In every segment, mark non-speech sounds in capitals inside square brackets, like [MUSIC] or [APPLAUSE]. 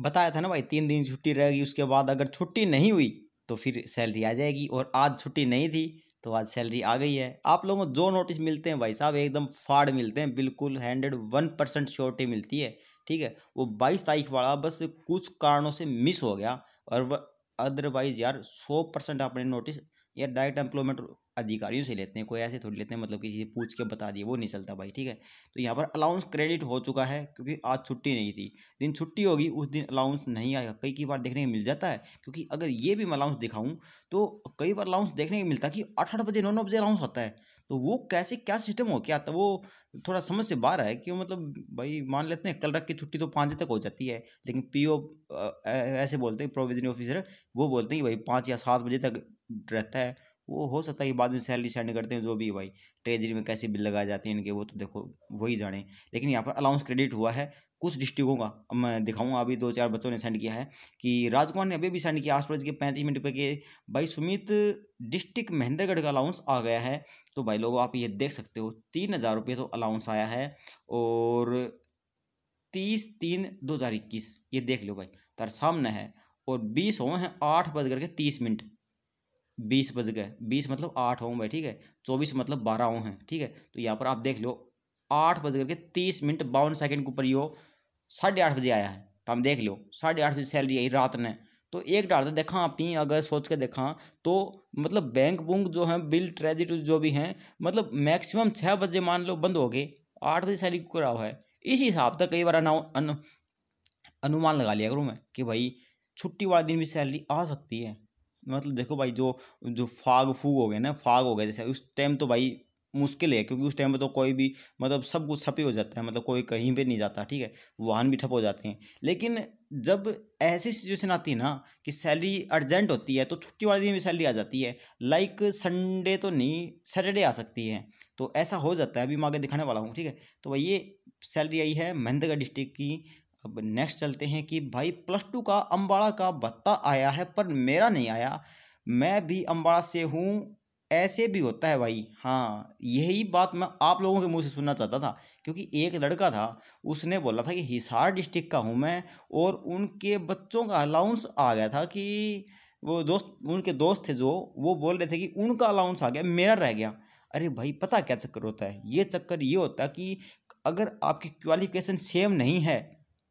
बताया था ना भाई तीन दिन छुट्टी रहेगी उसके बाद अगर छुट्टी नहीं हुई तो फिर सैलरी आ जाएगी और आज छुट्टी नहीं थी तो आज सैलरी आ गई है आप लोगों को जो नोटिस मिलते हैं भाई साहब एकदम फाड़ मिलते हैं बिल्कुल हैंड्रेड वन परसेंट श्योरिटी मिलती है ठीक है वो बाईस तारीख वाला बस कुछ कारणों से मिस हो गया और अदरवाइज़ यार सौ परसेंट आपने नोटिस या डायरेक्ट एम्प्लॉयमेंट अधिकारियों से लेते हैं कोई ऐसे थोड़ी लेते हैं मतलब किसी से पूछ के बता दिए वो नहीं चलता भाई ठीक है तो यहाँ पर अलाउंस क्रेडिट हो चुका है क्योंकि आज छुट्टी नहीं थी दिन छुट्टी होगी उस दिन अलाउंस नहीं आएगा कई कई बार देखने को मिल जाता है क्योंकि अगर ये भी मैं अलाउंस दिखाऊँ तो कई बार अलाउंस देखने को मिलता कि आठ आठ बजे नौ नौ बजे अलाउंस आता है तो वो कैसे क्या सिस्टम हो क्या तो वो थोड़ा समझ से बाहर है कि मतलब भाई मान लेते हैं कल रख की छुट्टी तो पाँच बजे तक हो जाती है लेकिन पीओ ऐसे बोलते हैं प्रोविजनरी ऑफिसर वो बोलते हैं कि भाई पाँच या सात बजे तक रहता है वो हो सकता है कि बाद में सैलरी सेंड करते हैं जो भी भाई ट्रेजरी में कैसे बिल लगाए जाते हैं इनके वो तो देखो वही जाने लेकिन यहाँ पर अलाउंस क्रेडिट हुआ है कुछ डिस्ट्रिक्टों का अब मैं दिखाऊंगा अभी दो चार बच्चों ने सेंड किया है कि राजकुमार ने अभी भी सेंड किया पास के पैंतीस मिनट रुपये के भाई सुमित डिस्ट्रिक्ट महेंद्रगढ़ का अलाउंस आ गया है तो भाई लोग आप ये देख सकते हो तीन हज़ार रुपये तो अलाउंस आया है और तीस तीन दो हज़ार इक्कीस ये देख लो भाई तार सामने है और बीस हो हैं आठ बज करके तीस मिनट बीस बज गए बीस मतलब आठ ओम है ठीक है चौबीस मतलब बारह ओम है ठीक है तो यहाँ पर आप देख लो आठ बज करके तीस मिनट बावन सेकंड के ऊपर ये साढ़े आठ बजे आया है तो हम देख लो साढ़े आठ बजे सैलरी आई रात ने तो एक डालते देखा ही अगर सोच के देखा तो मतलब बैंक बुंक जो है बिल ट्रेजिट जो भी हैं मतलब मैक्सिमम छः बजे मान लो बंद हो गए आठ बजे सैलरी रहा है इस हिसाब तक कई बार अनु, अनुमान लगा लिया करूँ मैं कि भाई छुट्टी वाले दिन भी सैलरी आ सकती है मतलब देखो भाई जो जो फाग फूग हो गए ना फाग हो गए जैसे उस टाइम तो भाई मुश्किल है क्योंकि उस टाइम पर तो कोई भी मतलब सब कुछ ठप हो जाता है मतलब कोई कहीं पे नहीं जाता ठीक है वाहन भी ठप हो जाते हैं लेकिन जब ऐसी सिचुएशन आती है ना कि सैलरी अर्जेंट होती है तो छुट्टी वाले दिन भी सैलरी आ जाती है लाइक संडे तो नहीं सैटरडे आ सकती है तो ऐसा हो जाता है अभी मैं आगे दिखाने वाला हूँ ठीक है तो भाई ये सैलरी आई है महेंद्रगढ़ डिस्ट्रिक्ट की अब नेक्स्ट चलते हैं कि भाई प्लस टू का अम्बाड़ा का भत्ता आया है पर मेरा नहीं आया मैं भी अम्बाड़ा से हूँ ऐसे भी होता है भाई हाँ यही बात मैं आप लोगों के मुंह से सुनना चाहता था क्योंकि एक लड़का था उसने बोला था कि हिसार डिस्ट्रिक्ट का हूँ मैं और उनके बच्चों का अलाउंस आ गया था कि वो दोस्त उनके दोस्त थे जो वो बोल रहे थे कि उनका अलाउंस आ गया मेरा रह गया अरे भाई पता क्या चक्कर होता है ये चक्कर ये होता है कि अगर आपकी क्वालिफिकेशन सेम नहीं है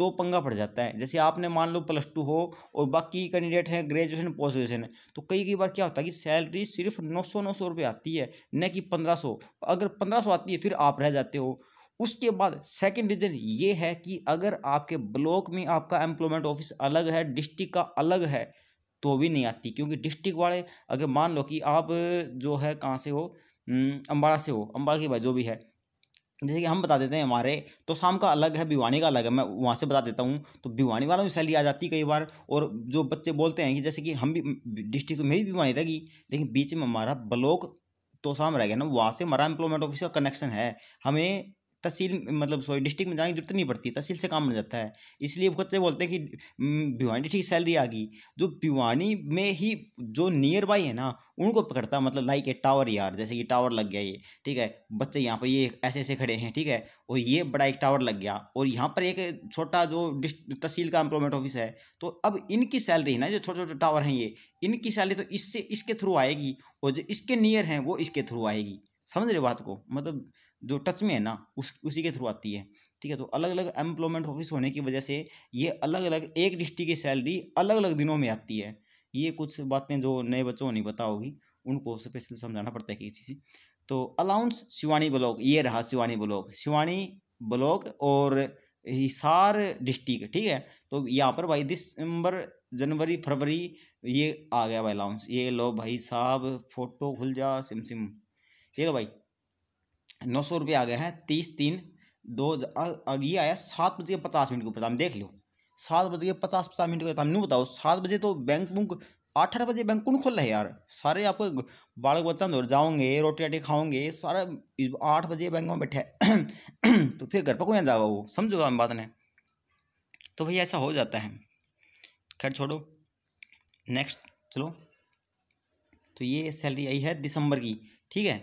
तो पंगा पड़ जाता है जैसे आपने मान लो प्लस टू हो और बाकी कैंडिडेट हैं ग्रेजुएशन पोस्ट ग्रेजुएशन तो कई कई बार क्या होता है कि सैलरी सिर्फ नौ सौ नौ सौ रुपये आती है न कि पंद्रह सौ अगर पंद्रह सौ आती है फिर आप रह जाते हो उसके बाद सेकंड रीज़न ये है कि अगर आपके ब्लॉक में आपका एम्प्लॉयमेंट ऑफिस अलग है डिस्ट्रिक्ट का अलग है तो भी नहीं आती क्योंकि डिस्ट्रिक्ट वाले अगर मान लो कि आप जो है कहाँ से हो अम्बाड़ा हम्म, से हो अम्बाड़ा के बाद जो भी है जैसे कि हम बता देते हैं हमारे तो शाम का अलग है भिवानी का अलग है मैं वहाँ से बता देता हूँ तो भिवानी वालों की सैलरी आ जाती है कई बार और जो बच्चे बोलते हैं कि जैसे कि हम भी डिस्ट्रिक्ट में भी भिवानी रहेगी लेकिन बीच में हमारा ब्लॉक तो शाम रह गया ना वहाँ से हमारा एम्प्लॉयमेंट ऑफिस का कनेक्शन है हमें तहसील मतलब सॉरी डिस्ट्रिक्ट में जाने की जरूरत नहीं पड़ती तहसील से काम मिल जाता है इसलिए खुद से बोलते हैं कि भिवानी ठीक सैलरी आ गई जो भिवानी में ही जो नियर बाई है ना उनको पकड़ता मतलब लाइक ए टावर यार जैसे कि टावर लग गया ये ठीक है बच्चे यहाँ पर ये ऐसे ऐसे खड़े हैं ठीक है और ये बड़ा एक टावर लग गया और यहाँ पर एक छोटा जो तहसील का एम्प्लॉयमेंट ऑफिस है तो अब इनकी सैलरी ना जो छोटे छोटे टावर हैं ये इनकी सैलरी तो इससे इसके थ्रू आएगी और जो इसके नियर हैं वो इसके थ्रू आएगी समझ रहे बात को मतलब जो टच में है ना उस उसी के थ्रू आती है ठीक है तो अलग अलग एम्प्लॉयमेंट ऑफिस होने की वजह से ये अलग अलग एक डिस्ट्रिक्ट की सैलरी अलग अलग दिनों में आती है ये कुछ बातें जो नए बच्चों को नहीं पता होगी उनको स्पेशल समझाना पड़ता है किसी चीज़ तो अलाउंस शिवानी ब्लॉक ये रहा शिवानी ब्लॉक शिवानी ब्लॉक और हिसार डिस्ट्रिक्ट ठीक है तो यहाँ पर भाई दिसंबर जनवरी फरवरी ये आ गया भाई अलाउंस ये लो भाई साहब फोटो खुल जा सिम सिम ये लो भाई नौ सौ रुपये आ गए हैं तीस तीन दो और ये आया सात बज के पचास मिनट के ऊपर हम तो देख लो सात बज के पचास पचास मिनट के तो नहीं बताओ सात बजे तो बैंक बुंक आठ आठ बजे बैंक कौन खोल रहे यार सारे आपको बालक बच्चा दौर जाओगे रोटी आटी खाओगे सारा आठ बजे बैंक में बैठे [CLEARS THROAT] तो फिर घर पर कोई जाओ वो समझो हम बात ने तो भाई ऐसा हो जाता है खैर छोड़ो नेक्स्ट चलो तो ये सैलरी आई है दिसंबर की ठीक है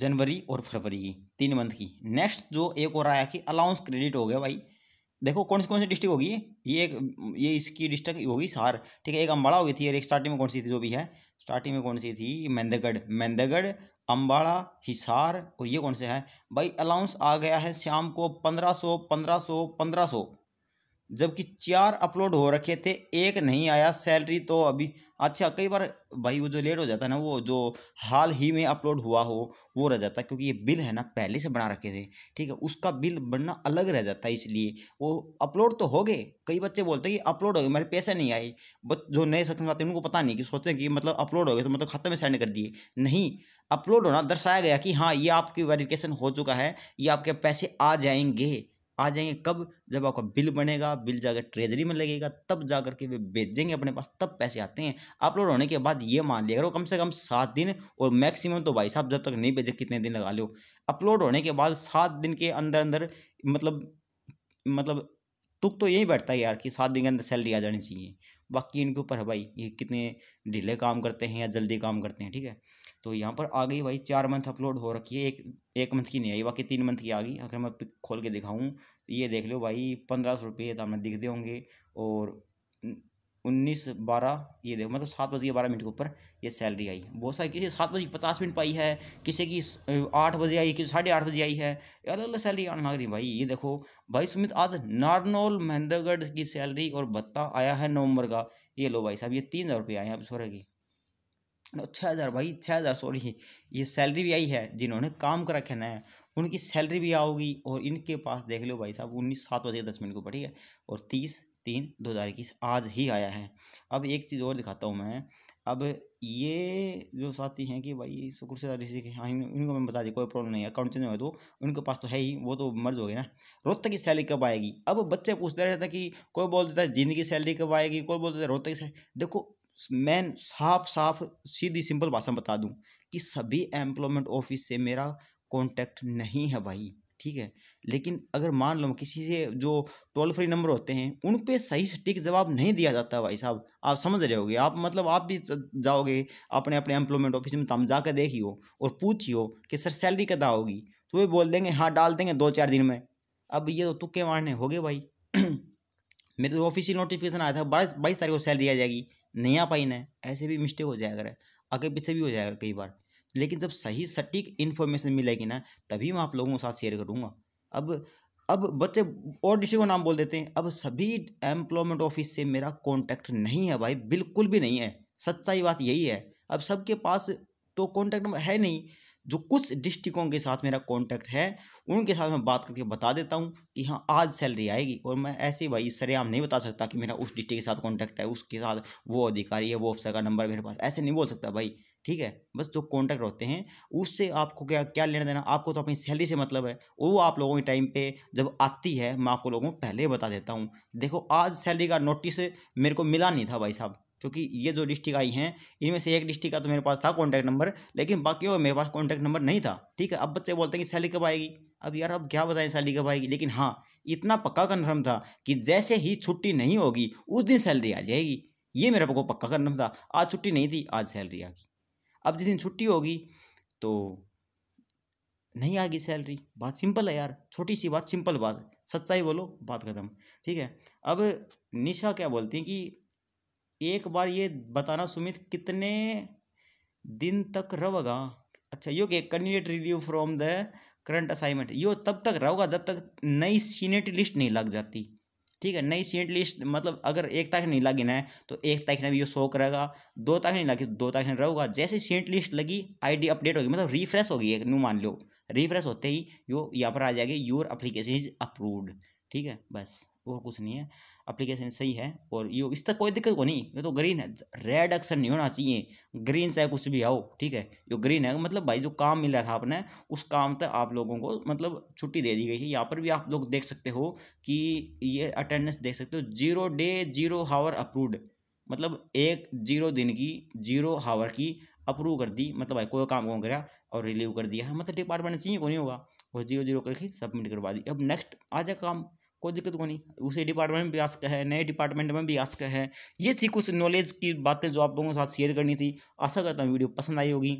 जनवरी और फरवरी की तीन मंथ की नेक्स्ट जो एक और आया कि अलाउंस क्रेडिट हो गया भाई देखो कौन सी कौन सी डिस्ट्रिक्ट होगी ये एक ये इसकी डिस्ट्रिक्ट होगी सार ठीक है एक अम्बाड़ा होगी थी और एक स्टार्टिंग में कौन सी थी जो भी है स्टार्टिंग में कौन सी थी मेंदगढ़ मेंदगढ़ अम्बाड़ा हिसार और ये कौन से है भाई अलाउंस आ गया है शाम को पंद्रह सौ पंद्रह सौ पंद्रह सौ जबकि चार अपलोड हो रखे थे एक नहीं आया सैलरी तो अभी अच्छा कई बार भाई वो जो लेट हो जाता है ना वो जो हाल ही में अपलोड हुआ हो वो रह जाता है क्योंकि ये बिल है ना पहले से बना रखे थे ठीक है उसका बिल बनना अलग रह जाता है इसलिए वो अपलोड तो हो गए कई बच्चे बोलते हैं कि अपलोड हो गए मेरे पैसे नहीं आए बट जो नए सेक्शन आते हैं उनको पता नहीं कि सोचते हैं कि मतलब अपलोड हो गए तो मतलब खाते में सेंड कर दिए नहीं अपलोड होना दर्शाया गया कि हाँ ये आपकी वेरिफिकेशन हो चुका है ये आपके पैसे आ जाएंगे आ जाएंगे कब जब आपका बिल बनेगा बिल जाकर ट्रेजरी में लगेगा तब जा के वे भेजेंगे अपने पास तब पैसे आते हैं अपलोड होने के बाद ये मान लिया करो कम से कम सात दिन और मैक्सिमम तो भाई साहब जब तक नहीं भेजे कितने दिन लगा लो अपलोड होने के बाद सात दिन के अंदर अंदर मतलब मतलब तुक तो यही बैठता है यार कि सात दिन के अंदर सैलरी आ जानी चाहिए बाकी इनके ऊपर है भाई ये कितने ढीले काम करते हैं या जल्दी काम करते हैं ठीक है तो यहाँ पर आ गई भाई चार मंथ अपलोड हो रखी है एक एक मंथ की नहीं आई बाकी तीन मंथ की आ गई अगर मैं खोल के दिखाऊँ ये देख लो भाई पंद्रह सौ रुपये तो हमें दे होंगे और उन्नीस बारह ये देखो मतलब सात बज के बारह मिनट के ऊपर ये सैलरी आई बहुत सारी किसी सात बजे पचास मिनट पाई है किसी की आठ बजे आई किसी साढ़े आठ बजे आई है अलग अलग सैलरी आने लग रही भाई ये देखो भाई सुमित आज नारनौल महेंद्रगढ़ की सैलरी और भत्ता आया है नवंबर का ये लो भाई साहब ये तीन हज़ार रुपये आए हैं अब सोरे की छः हज़ार भाई छः हज़ार सॉरी ये सैलरी भी आई है जिन्होंने काम कर रखे है उनकी सैलरी भी आओगी और इनके पास देख लो भाई साहब उन्नीस सात बजे दस मिनट को ठीक है और तीस तीन दो हज़ार इक्कीस आज ही आया है अब एक चीज़ और दिखाता हूँ मैं अब ये जो साथी हैं कि भाई शुक्र से ऋषि के हाँ इनको मैं बता दी कोई प्रॉब्लम नहीं अकाउंट चेंज हो तो उनके पास तो है ही वो तो मर्ज हो गए ना रोहतक की सैलरी कब आएगी अब बच्चे पूछते रहते कि कोई बोल देता है जिंदगी सैलरी कब आएगी कोई बोल देता है रोहतक की देखो मैं साफ साफ सीधी सिंपल भाषा बता दूँ कि सभी एम्प्लॉयमेंट ऑफिस से मेरा कॉन्टैक्ट नहीं है भाई ठीक है लेकिन अगर मान लो किसी से जो टोल फ्री नंबर होते हैं उन पे सही सटीक जवाब नहीं दिया जाता भाई साहब आप समझ रहे होगे आप मतलब आप भी जाओगे अपने अपने एम्प्लॉयमेंट ऑफिस में तम तो जाकर देखियो और पूछियो कि सर सैलरी कदा होगी तो वे बोल देंगे हाँ डाल देंगे दो चार दिन में अब ये तो तुक्के मारने हो गए भाई [CLEARS THROAT] मेरे तो ऑफिशियल नोटिफिकेशन आया था बाईस बाईस तारीख को सैलरी आ जाएगी नहीं आ पाई ना ऐसे भी मिस्टेक हो जाएगा आगे पीछे भी हो जाएगा कई बार लेकिन जब सही सटीक इन्फॉर्मेशन मिलेगी ना तभी मैं आप लोगों के साथ शेयर करूँगा अब अब बच्चे और डिस्ट्रिक्ट का नाम बोल देते हैं अब सभी एम्प्लॉयमेंट ऑफिस से मेरा कॉन्टैक्ट नहीं है भाई बिल्कुल भी नहीं है सच्चाई बात यही है अब सबके पास तो कॉन्टैक्ट नंबर है नहीं जो कुछ डिस्ट्रिक्टों के साथ मेरा कॉन्टैक्ट है उनके साथ मैं बात करके बता देता हूँ कि हाँ आज सैलरी आएगी और मैं ऐसे भाई सरेआम नहीं बता सकता कि मेरा उस डिस्ट्रिक्ट के साथ कॉन्टैक्ट है उसके साथ वो अधिकारी है वो अफसर का नंबर मेरे पास ऐसे नहीं बोल सकता भाई ठीक है बस जो कॉन्टैक्ट होते हैं उससे आपको क्या क्या लेना देना आपको तो अपनी सैलरी से मतलब है वो आप लोगों के टाइम पे जब आती है मैं आपको लोगों को पहले बता देता हूँ देखो आज सैलरी का नोटिस मेरे को मिला नहीं था भाई साहब क्योंकि ये जो डिस्ट्रिक्ट आई हैं इनमें से एक डिस्ट्रिक्ट का तो मेरे पास था कॉन्टैक्ट नंबर लेकिन बाकी और मेरे पास कॉन्टैक्ट नंबर नहीं था ठीक है अब बच्चे बोलते हैं कि सैलरी कब आएगी अब यार अब क्या बताएं सैलरी कब आएगी लेकिन हाँ इतना पक्का कन्फर्म था कि जैसे ही छुट्टी नहीं होगी उस दिन सैलरी आ जाएगी ये मेरे को पक्का कन्फर्म था आज छुट्टी नहीं थी आज सैलरी आ गई अब जिस दिन छुट्टी होगी तो नहीं आएगी सैलरी बात सिंपल है यार छोटी सी बात सिंपल बात सच्चाई बोलो बात खत्म ठीक है अब निशा क्या बोलती हैं कि एक बार ये बताना सुमित कितने दिन तक रहेगा अच्छा यो के candidate review from the current assignment यो तब तक रहोगा जब तक नई सीनेट लिस्ट नहीं लग जाती ठीक है नई सीट लिस्ट मतलब अगर एक तारीख नहीं लगी है तो एक तारीख ने भी ये शो करेगा दो तारीख नहीं लगी तो दो तारीख ने रहेगा जैसे सीट लिस्ट लगी आईडी अपडेट होगी मतलब रिफ्रेश होगी एक न्यू मान लो रिफ्रेश होते ही यो यहाँ पर आ जाएगी योर अप्लीकेशन इज अप्रूव्ड ठीक है बस और कुछ नहीं है अप्लीकेशन सही है और यो इस तक कोई दिक्कत को नहीं ये तो ग्रीन है रेड अक्सर नहीं होना चाहिए ग्रीन चाहे कुछ भी आओ ठीक है जो ग्रीन है मतलब भाई जो काम मिला था आपने उस काम तक आप लोगों को मतलब छुट्टी दे दी गई है यहाँ पर भी आप लोग देख सकते हो कि ये अटेंडेंस देख सकते हो zero day zero hour approved मतलब एक जीरो दिन की जीरो हावर की अप्रूव कर दी मतलब भाई कोई काम कौन करा और रिलीव कर दिया है मतलब डिपार्टमेंट चाहिए को नहीं होगा और जीरो जीरो करके सबमिट करवा दी अब नेक्स्ट आ जाए काम कोई दिक्कत को नहीं उसी डिपार्टमेंट में भी आस्क है नए डिपार्टमेंट में भी आस्क है ये थी कुछ नॉलेज की बातें जो आप लोगों के साथ शेयर करनी थी आशा करता हूँ वीडियो पसंद आई होगी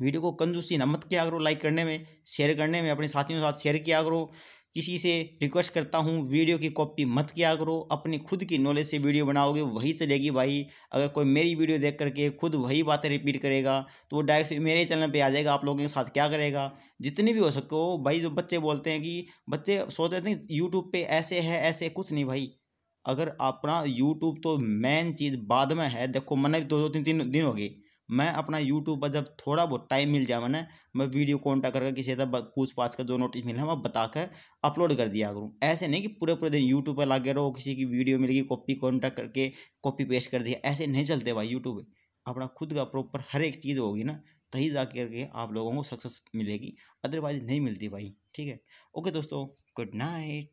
वीडियो को कंजूसी नमत मत किया करो लाइक करने में शेयर करने में अपने साथियों के साथ शेयर किया करो किसी से रिक्वेस्ट करता हूँ वीडियो की कॉपी मत किया करो अपनी खुद की नॉलेज से वीडियो बनाओगे वही चलेगी भाई अगर कोई मेरी वीडियो देख करके खुद वही बातें रिपीट करेगा तो वो डायरेक्ट मेरे चैनल पे आ जाएगा आप लोगों के साथ क्या करेगा जितने भी हो सको भाई जो बच्चे बोलते हैं कि बच्चे सोचते थे यूट्यूब पर ऐसे है ऐसे कुछ नहीं भाई अगर अपना यूट्यूब तो मेन चीज़ बाद में है देखो मैंने दो दो तीन तीन दिन हो गए मैं अपना यूट्यूब पर जब थोड़ा बहुत टाइम मिल जाए मैंने मैं वीडियो कॉन्टैक्ट करके किसी तरह पूछ पाछ कर जो नोटिस मिला मैं बता कर अपलोड कर दिया करूँ ऐसे नहीं कि पूरे पूरे दिन यूट्यूब पर लागे रहो किसी की वीडियो मिलेगी कॉपी कॉन्टैक्ट करके कॉपी पेस्ट कर दिया ऐसे नहीं चलते भाई यूट्यूब अपना खुद का प्रॉपर हर एक चीज़ होगी ना तही जा करके आप लोगों को सक्सेस मिलेगी अदरवाइज नहीं मिलती भाई ठीक है ओके दोस्तों गुड नाइट